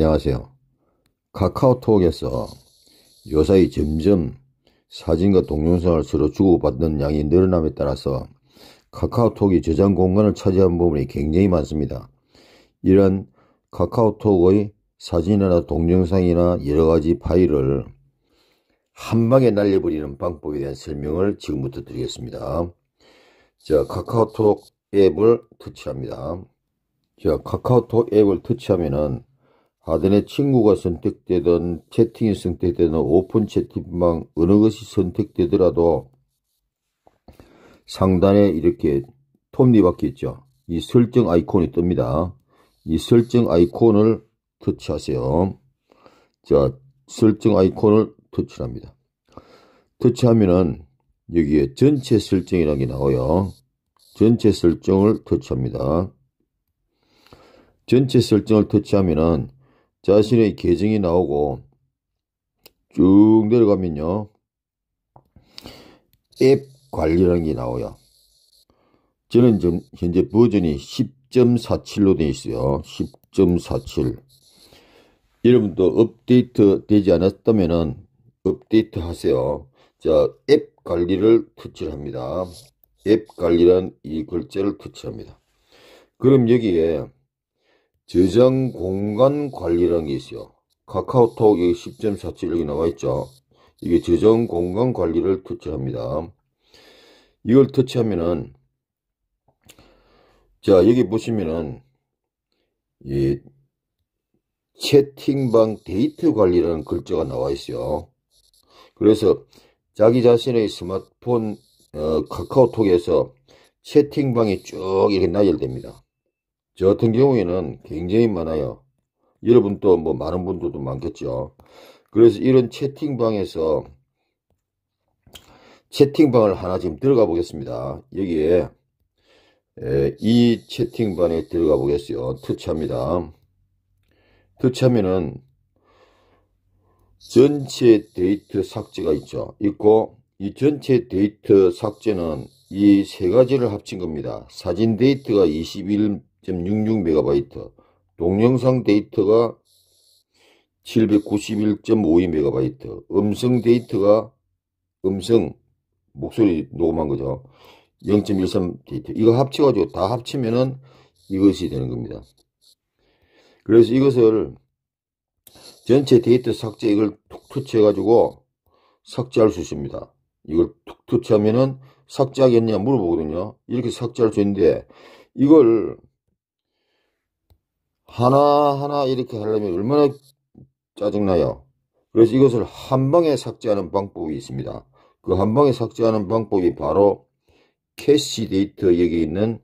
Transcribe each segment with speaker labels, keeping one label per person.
Speaker 1: 안녕하세요. 카카오톡에서 요사이 점점 사진과 동영상을 서로 주고받는 양이 늘어남에 따라서 카카오톡이 저장 공간을 차지한 부분이 굉장히 많습니다. 이런 카카오톡의 사진이나 동영상이나 여러 가지 파일을 한 방에 날려버리는 방법에 대한 설명을 지금부터 드리겠습니다. 자, 카카오톡 앱을 터치합니다. 자, 카카오톡 앱을 터치하면은 아덴의 친구가 선택되든 채팅이 선택되든 오픈 채팅방 어느 것이 선택되더라도 상단에 이렇게 톱니바퀴 있죠. 이 설정 아이콘이 뜹니다. 이 설정 아이콘을 터치하세요. 자, 설정 아이콘을 터치합니다. 터치하면은 여기에 전체 설정이라는 게 나와요. 전체 설정을 터치합니다. 전체 설정을 터치하면은 자신의 계정이 나오고 쭉 내려가면요. 앱 관리라는 게 나와요. 저는 지금 현재 버전이 10.47로 되어 있어요. 10.47. 여러분도 업데이트 되지 않았다면 은 업데이트 하세요. 자, 앱 관리를 터치합니다. 앱 관리란 이 글자를 터치합니다. 그럼 여기에 저장 공간 관리라는 게 있어요. 카카오톡 여기 10.47 여기 나와 있죠. 이게 저장 공간 관리를 터치합니다. 이걸 터치하면은 자 여기 보시면은 이 채팅방 데이트 관리라는 글자가 나와 있어요. 그래서 자기 자신의 스마트폰 어, 카카오톡에서 채팅방이 쭉 이렇게 나열됩니다. 저 같은 경우에는 굉장히 많아요. 여러분도 뭐 많은 분들도 많겠죠. 그래서 이런 채팅방에서 채팅방을 하나 지금 들어가 보겠습니다. 여기에 이 채팅방에 들어가 보겠어요. 터치합니다. 터치하면은 전체 데이터 삭제가 있죠. 있고 이 전체 데이터 삭제는 이 세 가지를 합친 겁니다. 사진 데이터가 21 66MB, 동영상 데이터가 791.52MB, 음성 데이터가 음성 목소리 녹음한 거죠. 0.13 데이터. 이거 합쳐가지고 다 합치면은 이것이 되는 겁니다. 그래서 이것을 전체 데이터 삭제 이걸 툭 터치해가지고 삭제할 수 있습니다. 이걸 툭 터치하면은 삭제하겠냐 물어보거든요. 이렇게 삭제할 수 있는데 이걸 하나하나 이렇게 하려면 얼마나 짜증나요. 그래서 이것을 한 방에 삭제하는 방법이 있습니다. 그한 방에 삭제하는 방법이 바로 캐시 데이터 여기 있는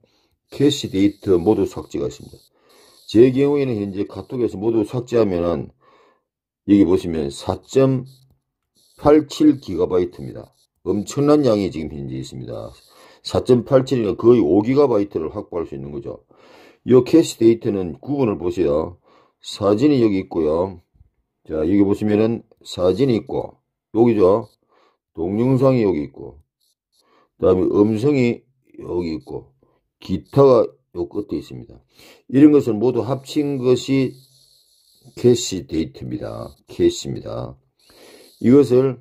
Speaker 1: 캐시 데이터 모두 삭제가 있습니다. 제 경우에는 현재 카톡에서 모두 삭제하면은 여기 보시면 4.87GB입니다. 엄청난 양이 지금 현재 있습니다. 4 8 7이니 거의 5GB를 확보할 수 있는 거죠. 요 캐시 데이터는 구분을 보세요. 사진이 여기 있고요. 자 여기 보시면은 사진이 있고 여기죠. 동영상이 여기 있고 그 다음에 음성이 여기 있고 기타가 요 끝에 있습니다. 이런 것을 모두 합친 것이 캐시 데이트입니다. 캐시입니다. 이것을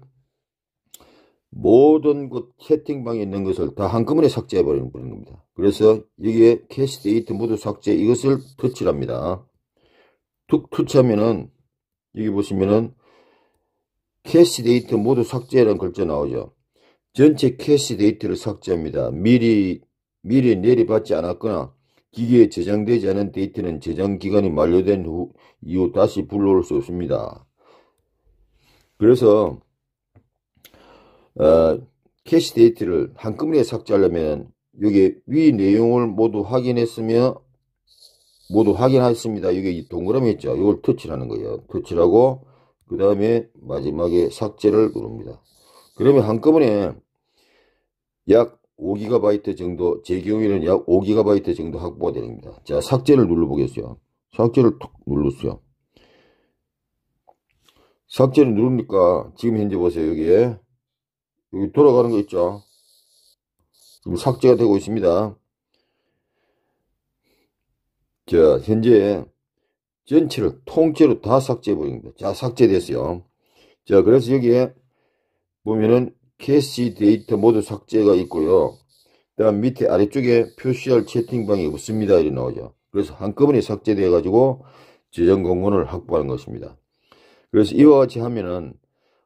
Speaker 1: 모든 곳 채팅방에 있는 것을 다 한꺼번에 삭제해버리는 겁니다. 그래서 여기에 캐시데이트 모두 삭제 이것을 터치 합니다. 툭 터치하면은 여기 보시면은 캐시 데이터 모두 삭제라는 글자 나오죠. 전체 캐시 데이터를 삭제합니다. 미리 미리 내리받지 않았거나 기계에 저장되지 않은 데이터는 저장 기간이 만료된 후 이후 다시 불러올 수 없습니다. 그래서 어, 캐시 데이터를 한꺼번에 삭제하려면 여기 위 내용을 모두 확인했으며 모두 확인하였습니다. 여기 동그라미 있죠. 이걸 터치라는 거예요. 터치라고 그 다음에 마지막에 삭제를 누릅니다. 그러면 한꺼번에 약 5GB 정도 제 경우에는 약 5GB 정도 확보가 됩니다. 자 삭제를 눌러보겠어요. 삭제를 툭 눌렀어요. 삭제를 누릅니까 지금 현재 보세요 여기에 여기 돌아가는 거 있죠. 지금 삭제가 되고 있습니다. 자, 현재 전체를 통째로 다 삭제해 버립니다. 자, 삭제됐어요. 자, 그래서 여기에 보면은 캐시 데이터 모두 삭제가 있고요. 그다음 밑에 아래쪽에 표시할 채팅방이 없습니다. 이렇게 나오죠. 그래서 한꺼번에 삭제되어 가지고 재정 공간을 확보하는 것입니다. 그래서 이와 같이 하면은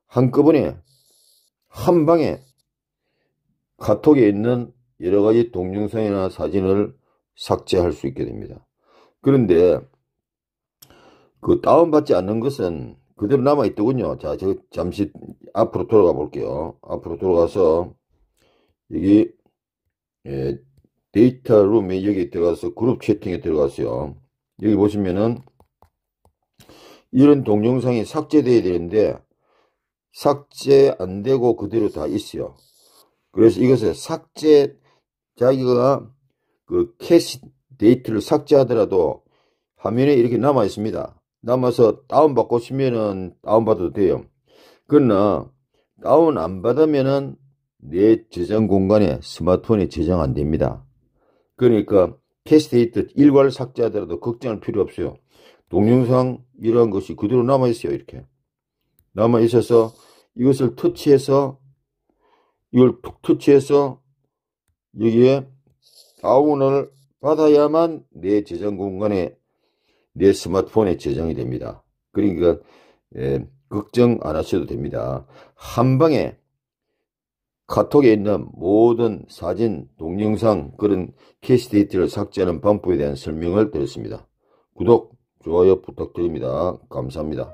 Speaker 1: 한꺼번에 한 방에 카톡에 있는 여러 가지 동영상이나 사진을 삭제할 수 있게 됩니다. 그런데 그 다운받지 않는 것은 그대로 남아있더군요. 자, 저 잠시 앞으로 돌아가 볼게요. 앞으로 돌아가서 여기 예, 데이터 룸에 여기 들어가서 그룹 채팅에 들어가서요. 여기 보시면은 이런 동영상이 삭제되어야 되는데 삭제 안 되고 그대로 다 있어요. 그래서 이것을 삭제, 자기가 그 캐시 데이트를 삭제하더라도 화면에 이렇게 남아 있습니다. 남아서 다운받고 싶으면 다운받아도 돼요. 그러나 다운 안 받으면은 내 저장 공간에 스마트폰에 저장 안 됩니다. 그러니까 캐시 데이트 일괄 삭제하더라도 걱정할 필요 없어요. 동영상 이러한 것이 그대로 남아 있어요. 이렇게 남아 있어서 이것을 터치해서 이걸 툭 터치해서 여기에 다운을 받아야만 내 저장 공간에 내 스마트폰에 저장이 됩니다. 그러니까 예, 걱정 안 하셔도 됩니다. 한 방에 카톡에 있는 모든 사진, 동영상 그런 캐시데이트를 삭제하는 방법에 대한 설명을 드렸습니다. 구독, 좋아요 부탁드립니다. 감사합니다.